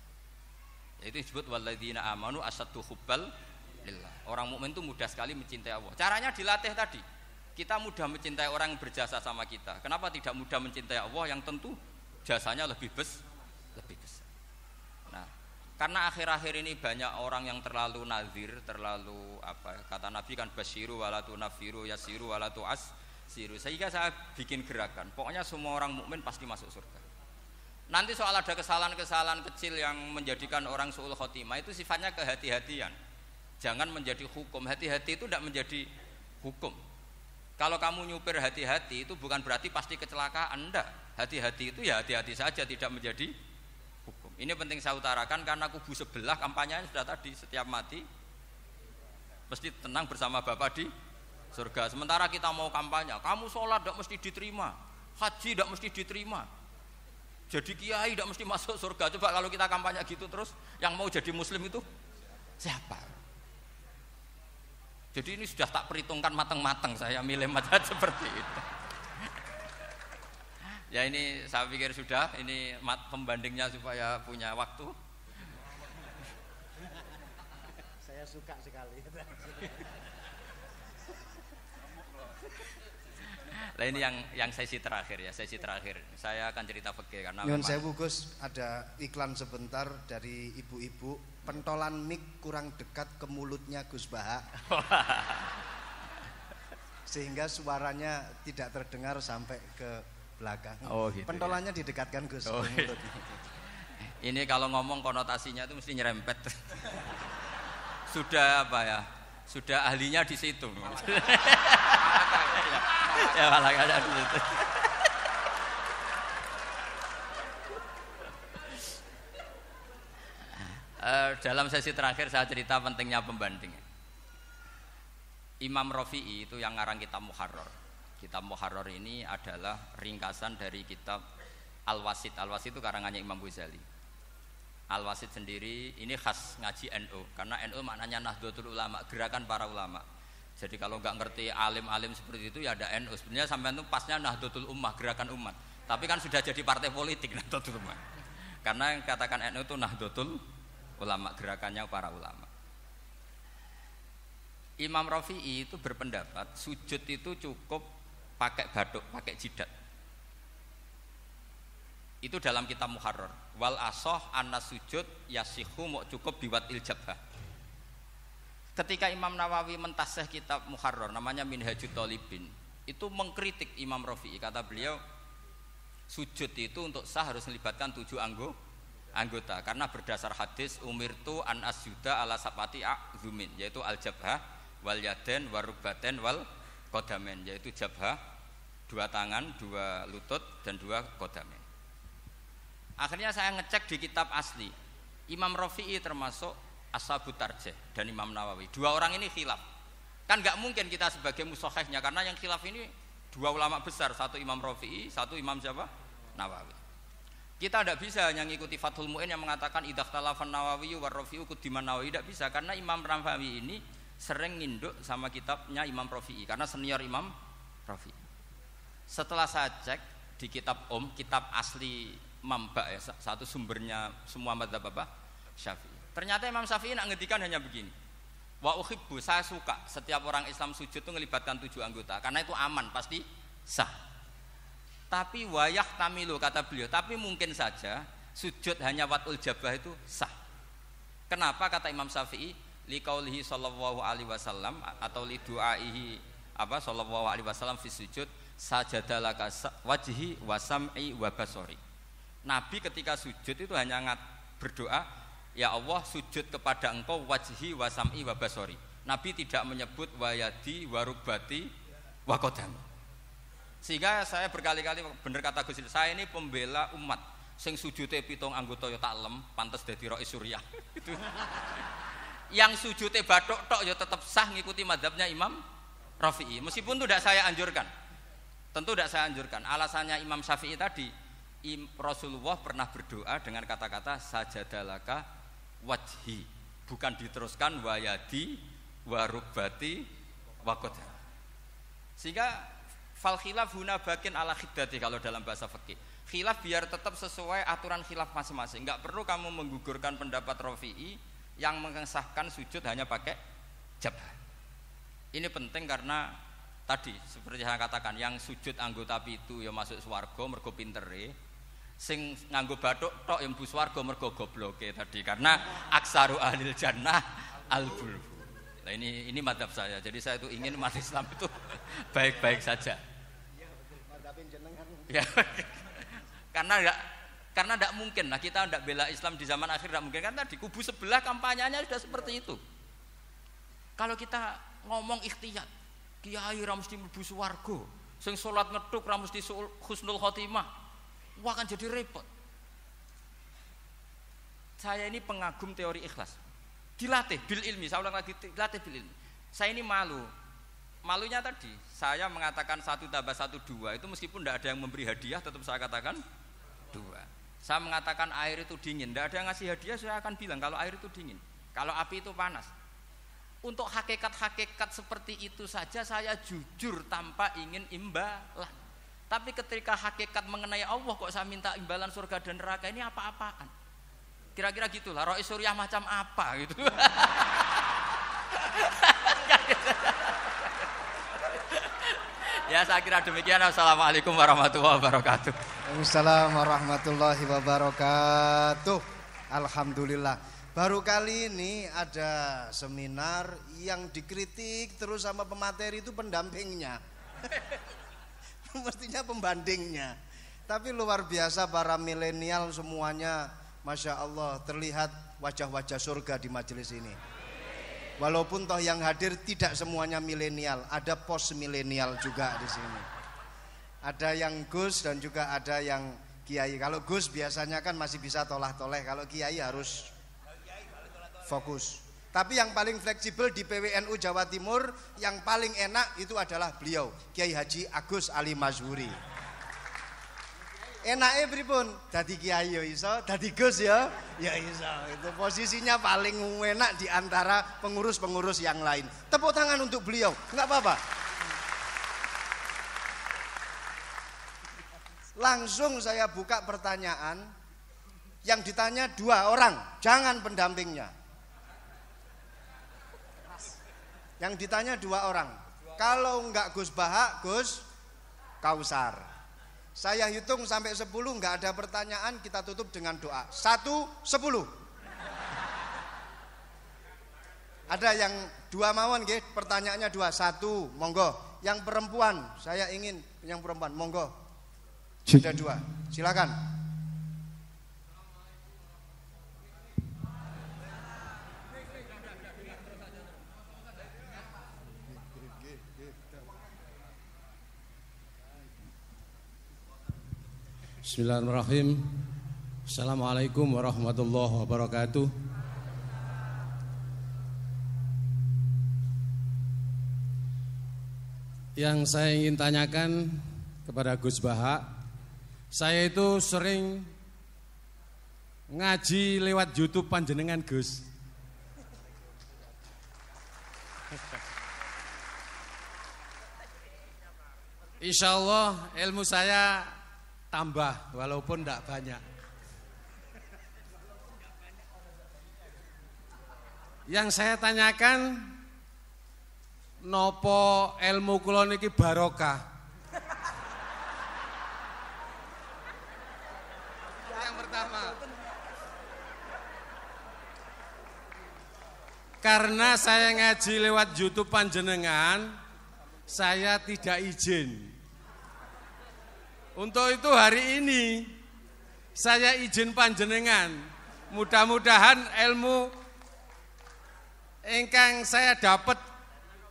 Itu disebut waladina amanu asatu hubal lillah. Orang mukmin itu mudah sekali mencintai Allah. Caranya dilatih tadi. Kita mudah mencintai orang yang berjasa sama kita. Kenapa tidak mudah mencintai Allah yang tentu jasanya lebih bes, lebih besar. Karena akhir-akhir ini banyak orang yang terlalu nazir, terlalu apa ya, kata Nabi kan basiru walatu nafiru yasiru walatu as siru. Sehingga saya bikin gerakan. Pokoknya semua orang mukmin pasti masuk surga. Nanti soal ada kesalahan-kesalahan kecil yang menjadikan orang suul khotimah itu sifatnya kehati-hatian. Jangan menjadi hukum. Hati-hati itu tidak menjadi hukum. Kalau kamu nyupir hati-hati itu bukan berarti pasti kecelakaan, anda. Hati-hati itu ya hati-hati saja tidak menjadi ini penting saya utarakan karena kubu sebelah yang sudah tadi setiap mati mesti tenang bersama Bapak di surga. Sementara kita mau kampanye, kamu sholat tidak mesti diterima, haji tidak mesti diterima, jadi kiai tidak mesti masuk surga. Coba kalau kita kampanye gitu terus, yang mau jadi muslim itu siapa? Jadi ini sudah tak perhitungkan matang-matang saya milih macam [LAUGHS] seperti itu. Ya ini saya pikir sudah, ini mat pembandingnya supaya punya waktu. Saya suka sekali. Nah ini yang yang sesi terakhir ya, sesi terakhir. Saya akan cerita peke karena Nyun saya Gus ada iklan sebentar dari ibu-ibu pentolan mic kurang dekat ke mulutnya Gus Baha. [LAUGHS] Sehingga suaranya tidak terdengar sampai ke belakang. Oh gitu. Ya. Pentolannya ya. didekatkan Gus. Oh, gitu. Ini kalau ngomong konotasinya itu mesti nyerempet. Sudah apa ya? Sudah ahlinya di situ. [LAUGHS] ya malah ada di situ. Eh, dalam sesi terakhir saya cerita pentingnya pembanding. Imam Rafi'i itu yang ngarang kita Muharrar Kitab Muharrar ini adalah ringkasan dari kitab Al-Wasid. Al-Wasid itu karangannya Imam Ghazali. Al-Wasid sendiri ini khas ngaji NU NO, karena NU NO maknanya Nahdlatul Ulama, gerakan para ulama. Jadi kalau nggak ngerti alim-alim seperti itu ya ada NU. NO. Sebenarnya sampai itu pasnya Nahdlatul Ummah, gerakan umat. Tapi kan sudah jadi partai politik [LAUGHS] Nahdlatul Ummah. Karena yang katakan NU itu Nahdlatul Ulama, gerakannya para ulama. Imam Rafi'i itu berpendapat sujud itu cukup pakai batuk, pakai jidat. Itu dalam kitab Muharrar. Wal asoh anna sujud yasihu mau cukup biwat iljabah. Ketika Imam Nawawi mentaseh kitab Muharrar namanya Minhajut Talibin, itu mengkritik Imam Rafi'i kata beliau sujud itu untuk sah harus melibatkan tujuh anggo, anggota karena berdasar hadis umirtu an asyuda ala sapati akzumin yaitu al jabhah wal yaden warubaten wal kodamen yaitu jabha dua tangan, dua lutut dan dua kodamen. Akhirnya saya ngecek di kitab asli. Imam Rafi'i termasuk Ashabu Tarjah dan Imam Nawawi. Dua orang ini khilaf. Kan nggak mungkin kita sebagai musohehnya karena yang khilaf ini dua ulama besar, satu Imam Rafi'i, satu Imam siapa? Nawawi. Kita tidak bisa yang ngikuti Fathul Mu'in yang mengatakan idah talafan Nawawi war Rafi'u kudiman Nawawi tidak bisa karena Imam Nawawi ini sering nginduk sama kitabnya Imam Rafi'i karena senior Imam Rafi'i. Setelah saya cek di kitab Om, kitab asli Mamba ya, satu sumbernya semua madzhab apa? Syafi'i. Ternyata Imam Syafi'i nak ngedikan hanya begini. Wa uhibbu, saya suka setiap orang Islam sujud itu melibatkan tujuh anggota karena itu aman, pasti sah. Tapi wayah tamilu kata beliau, tapi mungkin saja sujud hanya watul jabah itu sah. Kenapa kata Imam Syafi'i? Liqaulihi sallallahu alaihi wasallam atau li du'aihi apa sallallahu alaihi wasallam fi sujud sajadalaka wajhi wasam'i wabasori Nabi ketika sujud itu hanya ngat berdoa ya Allah sujud kepada engkau wajhi wasam'i wabasori Nabi tidak menyebut wayadi warubati wakodami sehingga saya berkali-kali bener kata Gus saya ini pembela umat sing sujute pitung anggota yo ya lem pantas dadi rois surya [LAUGHS] itu yang sujute batok tok yo ya tetap sah ngikuti madhabnya Imam Rafi'i meskipun tidak saya anjurkan Tentu tidak saya anjurkan. Alasannya Imam Syafi'i tadi, Rasulullah pernah berdoa dengan kata-kata sajadalaka wajhi, bukan diteruskan wayadi warubati wakoda. Sehingga fal khilaf huna bakin ala khiddati kalau dalam bahasa fikih. Khilaf biar tetap sesuai aturan khilaf masing-masing. Enggak perlu kamu menggugurkan pendapat Rafi'i yang mengesahkan sujud hanya pakai jabah. Ini penting karena tadi seperti saya katakan yang sujud anggota pitu yang masuk swargo mergo pintere sing nganggo batuk tok yang bu swargo mergo gobloke tadi karena aksaru alil jannah al bulbu nah ini ini madhab saya jadi saya itu ingin umat Islam itu [LAUGHS] baik-baik saja iya, kan. [LAUGHS] ya karena enggak karena tidak mungkin nah kita tidak bela Islam di zaman akhir tidak mungkin kan tadi kubu sebelah kampanyenya sudah seperti itu kalau kita ngomong ikhtiar Kiai Ramus di mlebu swarga. Sing sholat ngetuk Ramus di husnul khotimah. Wah kan jadi repot. Saya ini pengagum teori ikhlas. Dilatih bil ilmi, saya ulang lagi dilatih bil ilmi. Saya ini malu. Malunya tadi, saya mengatakan satu tambah satu dua itu meskipun tidak ada yang memberi hadiah tetap saya katakan dua. Saya mengatakan air itu dingin, tidak ada yang ngasih hadiah saya akan bilang kalau air itu dingin, kalau api itu panas. Untuk hakikat-hakikat seperti itu saja saya jujur tanpa ingin imbalan. Tapi ketika hakikat mengenai Allah kok saya minta imbalan surga dan neraka ini apa-apaan? Kira-kira gitulah. Rois surya macam apa gitu. [LAUGHS] ya saya kira demikian. Assalamualaikum warahmatullahi wabarakatuh. Wassalamu'alaikum warahmatullahi wabarakatuh. Alhamdulillah. Baru kali ini ada seminar yang dikritik terus sama pemateri itu pendampingnya. [LAUGHS] Mestinya pembandingnya. Tapi luar biasa para milenial semuanya Masya Allah terlihat wajah-wajah surga di majelis ini. Walaupun toh yang hadir tidak semuanya milenial, ada pos milenial juga di sini. Ada yang Gus dan juga ada yang Kiai. Kalau Gus biasanya kan masih bisa tolah-toleh, kalau Kiai harus fokus. Tapi yang paling fleksibel di PWNU Jawa Timur yang paling enak itu adalah beliau Kiai Haji Agus Ali Mazhuri. Enaknya pripun? Dadi kiai ya iso, dadi Gus ya, ya iso. Itu posisinya paling enak di antara pengurus-pengurus yang lain. Tepuk tangan untuk beliau. Enggak apa-apa. Langsung saya buka pertanyaan yang ditanya dua orang, jangan pendampingnya. Yang ditanya dua orang. Kalau enggak Gus Baha, Gus Kausar. Saya hitung sampai sepuluh enggak ada pertanyaan, kita tutup dengan doa. Satu, sepuluh. Ada yang dua mawon nggih, pertanyaannya dua. Satu, monggo. Yang perempuan, saya ingin yang perempuan, monggo. Sudah dua. Silakan. Bismillahirrahmanirrahim. Assalamualaikum warahmatullahi wabarakatuh. Yang saya ingin tanyakan kepada Gus Baha, saya itu sering ngaji lewat YouTube panjenengan Gus. Insya Allah ilmu saya tambah walaupun tidak banyak. Yang saya tanyakan nopo ilmu kula niki barokah. Yang pertama. Karena saya ngaji lewat YouTube panjenengan, saya tidak izin untuk itu hari ini saya izin panjenengan mudah-mudahan ilmu engkang saya dapat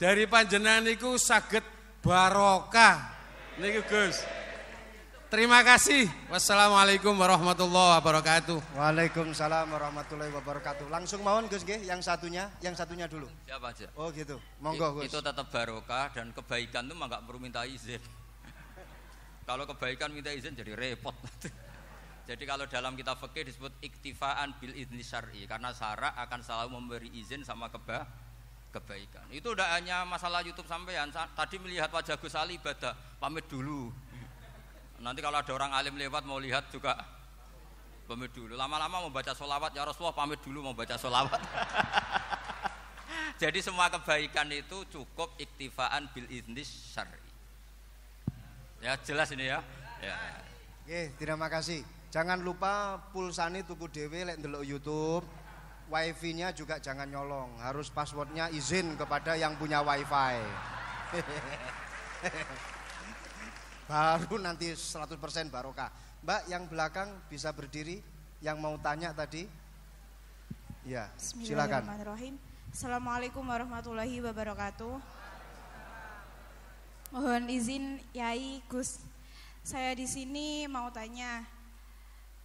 dari panjenengan itu saged barokah niku Gus. Terima kasih. Wassalamualaikum warahmatullahi wabarakatuh. Waalaikumsalam warahmatullahi wabarakatuh. Langsung mohon Gus nggih, yang satunya, yang satunya dulu. Siapa aja? Oh gitu. Monggo Gus. Itu tetap barokah dan kebaikan itu nggak enggak perlu minta izin. Kalau kebaikan minta izin jadi repot. [LAUGHS] jadi kalau dalam kitab fikih disebut iktifaan bil izni syar'i karena syara akan selalu memberi izin sama keba kebaikan. Itu tidak hanya masalah YouTube sampean. Tadi melihat wajah Gus Ali ibadah pamit dulu. Nanti kalau ada orang alim lewat mau lihat juga pamit dulu. Lama-lama mau baca solawat ya Rasulullah pamit dulu mau baca solawat. [LAUGHS] Jadi semua kebaikan itu cukup iktifaan bil izni syar'i. Ya jelas ini ya. Ya. Oke, terima kasih. Jangan lupa pulsani tuku dewe lek ndelok YouTube. Wifi-nya juga jangan nyolong, harus passwordnya izin kepada yang punya wifi. [LAUGHS] Baru nanti 100% barokah. Mbak yang belakang bisa berdiri, yang mau tanya tadi. Ya, silakan. Bismillahirrahmanirrahim. Assalamualaikum warahmatullahi wabarakatuh. Mohon izin Yai Gus. Saya di sini mau tanya.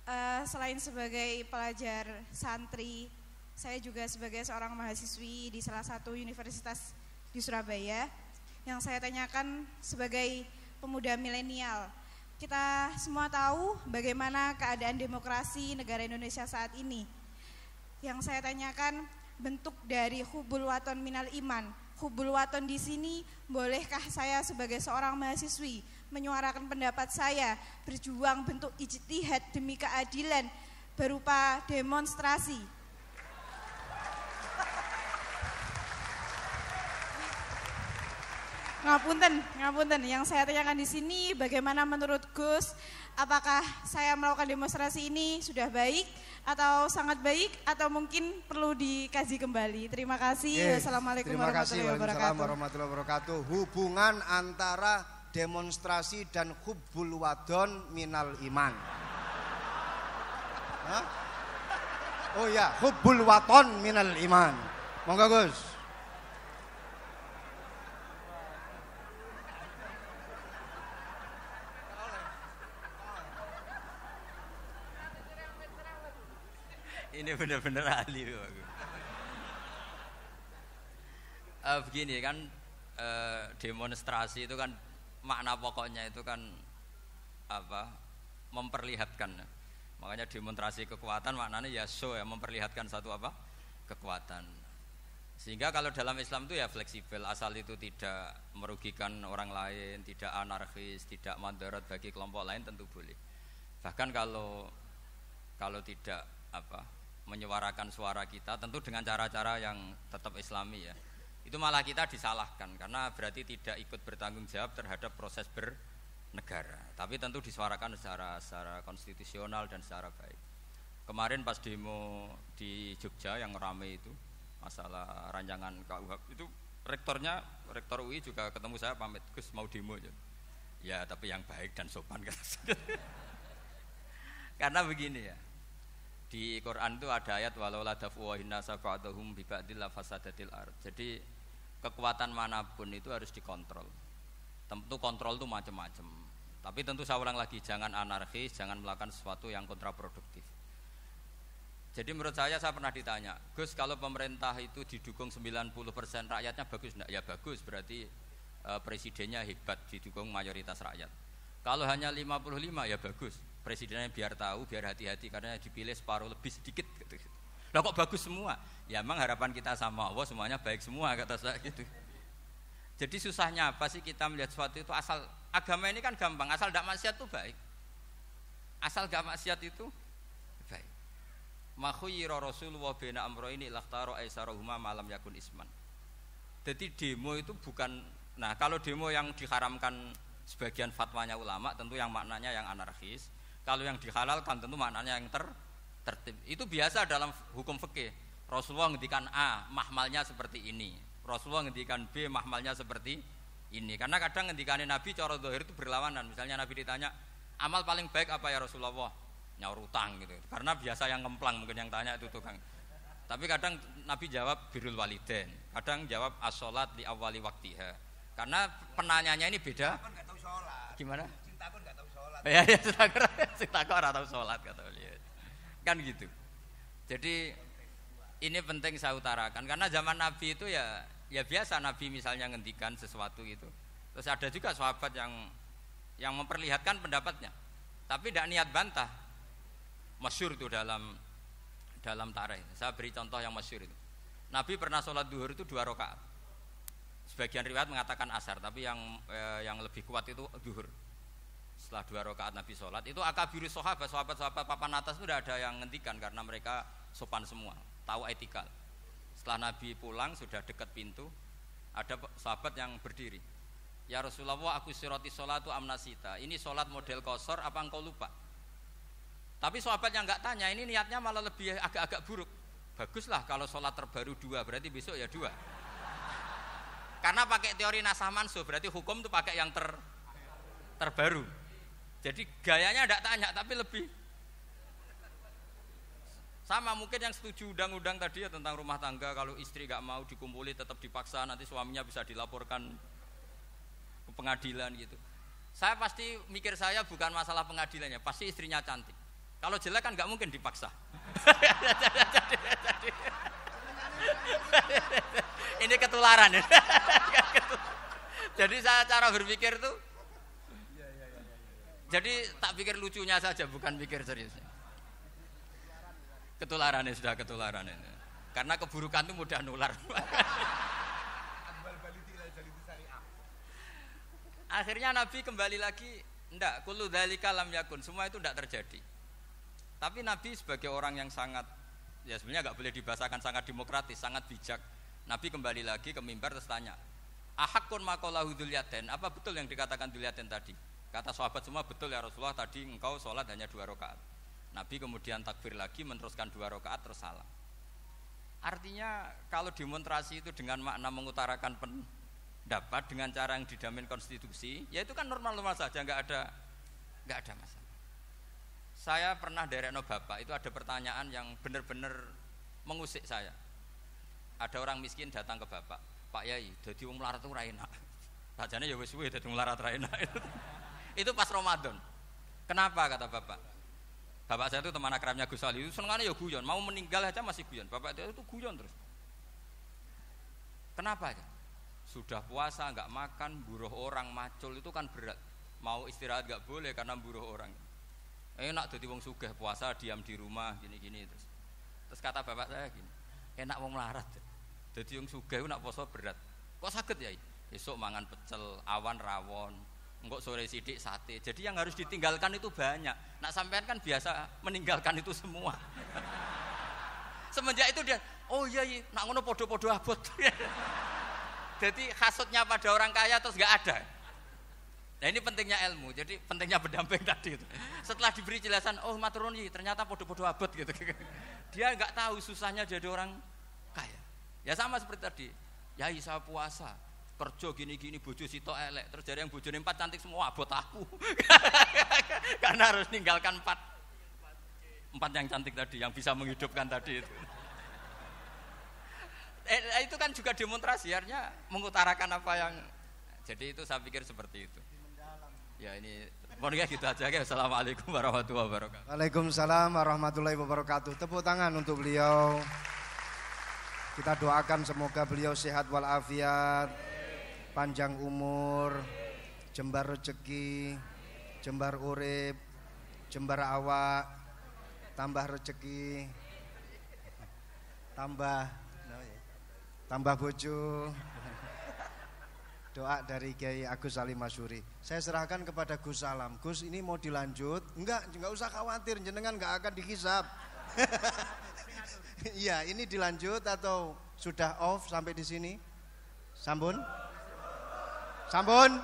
Uh, selain sebagai pelajar santri, saya juga sebagai seorang mahasiswi di salah satu universitas di Surabaya. Yang saya tanyakan sebagai pemuda milenial, kita semua tahu bagaimana keadaan demokrasi negara Indonesia saat ini. Yang saya tanyakan bentuk dari hubul waton minal iman, Hubul Waton di sini, bolehkah saya sebagai seorang mahasiswi menyuarakan pendapat saya, berjuang bentuk ijtihad demi keadilan berupa demonstrasi Ngapunten, ngapunten. Yang saya tanyakan di sini bagaimana menurut Gus apakah saya melakukan demonstrasi ini sudah baik atau sangat baik atau mungkin perlu dikaji kembali. Terima kasih. Yes. Wassalamualaikum Terima kasih. warahmatullahi wabarakatuh. warahmatullahi wabarakatuh. Hubungan antara demonstrasi dan hubul wadon minal iman. Hah? Oh ya, hubul waton minal iman. Monggo Gus. [LAUGHS] bener-bener ahli uh, begini kan uh, demonstrasi itu kan makna pokoknya itu kan apa memperlihatkan makanya demonstrasi kekuatan maknanya ya show ya memperlihatkan satu apa kekuatan sehingga kalau dalam Islam itu ya fleksibel asal itu tidak merugikan orang lain tidak anarkis tidak mandarat bagi kelompok lain tentu boleh bahkan kalau kalau tidak apa menyuarakan suara kita tentu dengan cara-cara yang tetap islami ya itu malah kita disalahkan karena berarti tidak ikut bertanggung jawab terhadap proses bernegara tapi tentu disuarakan secara secara konstitusional dan secara baik kemarin pas demo di Jogja yang ramai itu masalah rancangan KUHP itu rektornya rektor UI juga ketemu saya pamit Gus mau demo aja ya tapi yang baik dan sopan [LAUGHS] karena begini ya di Quran itu ada ayat walau ladafuwahinna sab'atuhum bibadil fasadatil ard. Jadi kekuatan manapun itu harus dikontrol. Tentu kontrol itu macam-macam. Tapi tentu saya ulang lagi jangan anarkis, jangan melakukan sesuatu yang kontraproduktif. Jadi menurut saya saya pernah ditanya, Gus kalau pemerintah itu didukung 90% rakyatnya bagus enggak? Ya bagus, berarti eh, presidennya hebat didukung mayoritas rakyat. Kalau hanya 55 ya bagus presidennya biar tahu, biar hati-hati karena dipilih separuh lebih sedikit gitu. Lah kok bagus semua? Ya emang harapan kita sama Allah semuanya baik semua kata saya gitu. Jadi susahnya apa sih kita melihat sesuatu itu asal agama ini kan gampang, asal tidak maksiat itu baik. Asal gak maksiat itu baik. Makhuyira Rasulullah bina amro ini laktaro aisyarohuma malam yakun isman. Jadi demo itu bukan nah kalau demo yang diharamkan sebagian fatwanya ulama tentu yang maknanya yang anarkis kalau yang dihalalkan tentu maknanya yang ter tertib. Itu biasa dalam hukum fikih. Rasulullah ngendikan A, mahmalnya seperti ini. Rasulullah ngendikan B, mahmalnya seperti ini. Karena kadang ngendikan Nabi cara dohir itu berlawanan. Misalnya Nabi ditanya, amal paling baik apa ya Rasulullah? Nyaur utang gitu. Karena biasa yang ngemplang mungkin yang tanya itu tukang. Tapi kadang Nabi jawab birul waliden, kadang jawab asolat di awali waktiha. Karena penanyanya ini beda. Gimana? [LAUGHS] ya ya takut sing takut kok tau sholat kata beliau. Kan gitu. Jadi ini penting saya utarakan karena zaman Nabi itu ya ya biasa Nabi misalnya ngendikan sesuatu itu. Terus ada juga sahabat yang yang memperlihatkan pendapatnya, tapi tidak niat bantah. Masyur itu dalam dalam tarikh. Saya beri contoh yang masyur itu. Nabi pernah sholat duhur itu dua rakaat. Sebagian riwayat mengatakan asar, tapi yang eh, yang lebih kuat itu duhur setelah dua rakaat Nabi sholat itu akabiru sahabat sahabat sahabat papan atas itu tidak ada yang ngentikan karena mereka sopan semua tahu etika setelah Nabi pulang sudah dekat pintu ada sahabat yang berdiri ya Rasulullah aku siroti itu amnasita ini sholat model kosor apa engkau lupa tapi sahabat yang nggak tanya ini niatnya malah lebih agak-agak buruk baguslah kalau sholat terbaru dua berarti besok ya dua karena pakai teori nasah mansuh berarti hukum itu pakai yang ter terbaru jadi gayanya tidak tanya tapi lebih sama mungkin yang setuju undang-undang tadi ya tentang rumah tangga kalau istri nggak mau dikumpuli tetap dipaksa nanti suaminya bisa dilaporkan ke pengadilan gitu. Saya pasti mikir saya bukan masalah pengadilannya, pasti istrinya cantik. Kalau jelek kan nggak mungkin dipaksa. [LAUGHS] Ini ketularan. ya. [LAUGHS] Jadi saya cara berpikir tuh jadi tak pikir lucunya saja, bukan pikir seriusnya. Ketularan ya sudah ketularan ini. Karena keburukan itu mudah nular. Akhirnya Nabi kembali lagi, ndak kulu dari kalam yakun, semua itu ndak terjadi. Tapi Nabi sebagai orang yang sangat, ya sebenarnya nggak boleh dibahasakan sangat demokratis, sangat bijak. Nabi kembali lagi ke mimbar terus tanya, ahakun makolahu duliaten. apa betul yang dikatakan duliaten tadi? Kata sahabat semua betul ya Rasulullah tadi engkau sholat hanya dua rakaat. Nabi kemudian takbir lagi meneruskan dua rakaat terus salam. Artinya kalau demonstrasi itu dengan makna mengutarakan pendapat dengan cara yang didamin konstitusi, ya itu kan normal-normal saja, nggak ada nggak ada masalah. Saya pernah dari no bapak itu ada pertanyaan yang benar-benar mengusik saya. Ada orang miskin datang ke bapak, Pak Yai, jadi wong itu Sajane ya wes wes jadi umlarat raina [LAUGHS] itu pas Ramadan. Kenapa kata bapak? Bapak saya itu teman akrabnya Gus Ali, senengannya ya guyon, mau meninggal aja masih guyon. Bapak itu itu guyon terus. Kenapa ya? Sudah puasa nggak makan, buruh orang macul itu kan berat. Mau istirahat nggak boleh karena buruh orang. Enak jadi wong sugih puasa diam di rumah gini-gini terus. Terus kata bapak saya gini, enak wong melarat. Jadi wong sugih nak puasa berat. Kok sakit ya? Esok mangan pecel, awan rawon, Enggak sore sidik sate. Jadi yang harus ditinggalkan itu banyak. Nak sampean kan biasa meninggalkan itu semua. [LAUGHS] Semenjak itu dia, oh iya iya, nak ngono podo-podo abot. [LAUGHS] Jadi hasutnya pada orang kaya terus nggak ada. Nah ini pentingnya ilmu, jadi pentingnya berdamping [LAUGHS] tadi itu. Setelah diberi jelasan, oh matroni iya, ternyata podo-podo abot gitu. Dia nggak tahu susahnya jadi orang kaya. Ya sama seperti tadi, ya saya puasa, kerja gini-gini bojo sito elek terus dari yang bojone empat cantik semua abot aku [LAUGHS] karena harus ninggalkan empat empat yang cantik tadi yang bisa menghidupkan tadi itu eh, itu kan juga demonstrasi artinya mengutarakan apa yang jadi itu saya pikir seperti itu ya ini mohon gitu aja ya assalamualaikum warahmatullahi wabarakatuh Waalaikumsalam warahmatullahi wabarakatuh tepuk tangan untuk beliau kita doakan semoga beliau sehat walafiat panjang umur, jembar rezeki, jembar urip, jembar awak, tambah rezeki, tambah tambah bojo. Doa dari Kiai Agus Salim Masuri. Saya serahkan kepada Gus Salam. Gus ini mau dilanjut? Enggak, enggak usah khawatir, jenengan enggak akan dihisap. [LAUGHS] Iya, ini dilanjut atau sudah off sampai di sini? Sambun? Sambun,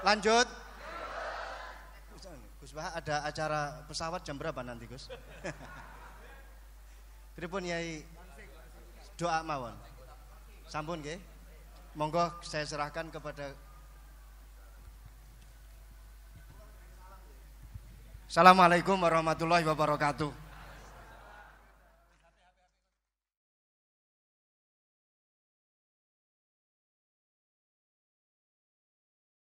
Lanjut. Gus Bah ada acara pesawat jam berapa nanti Gus? [LAUGHS] Pripun Yai doa mawon. Sampun nggih. Monggo saya serahkan kepada Assalamualaikum warahmatullahi wabarakatuh.